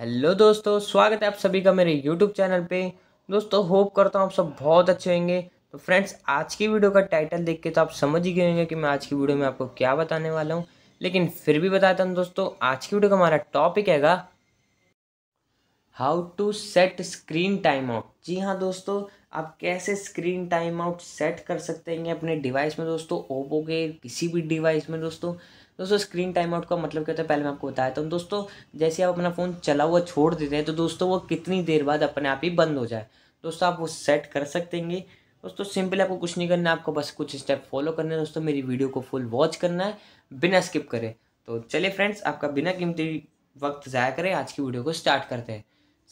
hello दोस्तों स्वागत है आप सभी का मेरे यूट्यूब चैनल पे दोस्तों होप करता हूँ आप सब बहुत अच्छे होंगे तो फ्रेंड्स आज की वीडियो का टाइटल देख के तो आप समझ ही गए होंगे कि मैं आज की वीडियो में आपको क्या बताने वाला हूँ लेकिन फिर भी बताता हूँ दोस्तों आज की वीडियो का हमारा टॉपिक हैगा how to set screen time out जी हाँ दोस्तों आप कैसे स्क्रीन टाइम आउट सेट कर सकते हैं अपने डिवाइस में दोस्तों ओप्पो के किसी भी डिवाइस में दोस्तों दोस्तों स्क्रीन टाइम आउट का मतलब क्या होता है पहले मैं आपको बताया था दोस्तों जैसे आप अपना फ़ोन चला हुआ छोड़ देते हैं तो दोस्तों वो कितनी देर बाद अपने आप ही बंद हो जाए दोस्तों आप वो सेट कर सकते हैं दोस्तों सिंपल आपको कुछ नहीं करना है आपको बस कुछ स्टेप फॉलो करना है दोस्तों मेरी वीडियो को फुल वॉच करना है बिना स्किप करें तो चलिए फ्रेंड्स आपका बिना कीमती वक्त ज़ाया करें आज की वीडियो को स्टार्ट करते हैं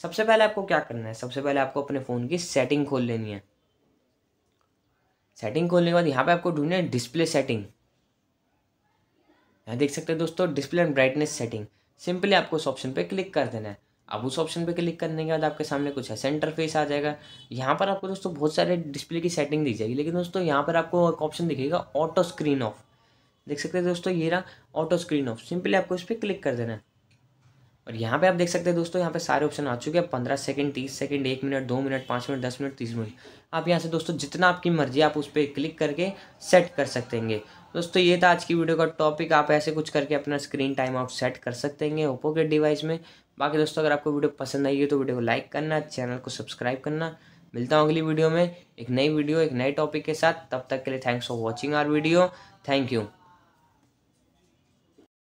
सबसे पहले आपको क्या करना है सबसे पहले आपको अपने फ़ोन की सेटिंग खोल लेनी है सेटिंग खोलने के बाद यहाँ पे आपको ढूंढना है डिस्प्ले सेटिंग यहाँ देख सकते हैं दोस्तों display and brightness setting simply आपको उस ऑप्शन पे क्लिक कर देना है अब उस ऑप्शन पे क्लिक करने के बाद आपके सामने कुछ ऐसा इंटरफेस आ जाएगा यहाँ पर आपको दोस्तों बहुत सारे डिस्प्ले की सेटिंग दी जाएगी लेकिन दोस्तों यहाँ पर आपको एक ऑप्शन दिखेगा ऑटो स्क्रीन ऑफ देख सकते हैं दोस्तों ये रहा ऑटो स्क्रीन ऑफ सिंपली आपको इस पर क्लिक कर देना है और यहाँ पे आप देख सकते हैं दोस्तों यहाँ पे सारे ऑप्शन आ चुके हैं पंद्रह सेकंड तीस सेकंड एक मिनट दो मिनट पाँच मिनट दस मिनट तीस मिनट आप यहाँ से दोस्तों जितना आपकी मर्जी आप उस पर क्लिक करके सेट कर सकते हैं दोस्तों ये था आज की वीडियो का टॉपिक आप ऐसे कुछ करके अपना स्क्रीन टाइम आउट सेट कर सकते हैं ओप्पो के डिवाइस में बाकी दोस्तों अगर आपको वीडियो पसंद आई है तो वीडियो को लाइक करना चैनल को सब्सक्राइब करना मिलता हूँ अगली वीडियो में एक नई वीडियो एक नए टॉपिक के साथ तब तक के लिए thanks for watching our video thank you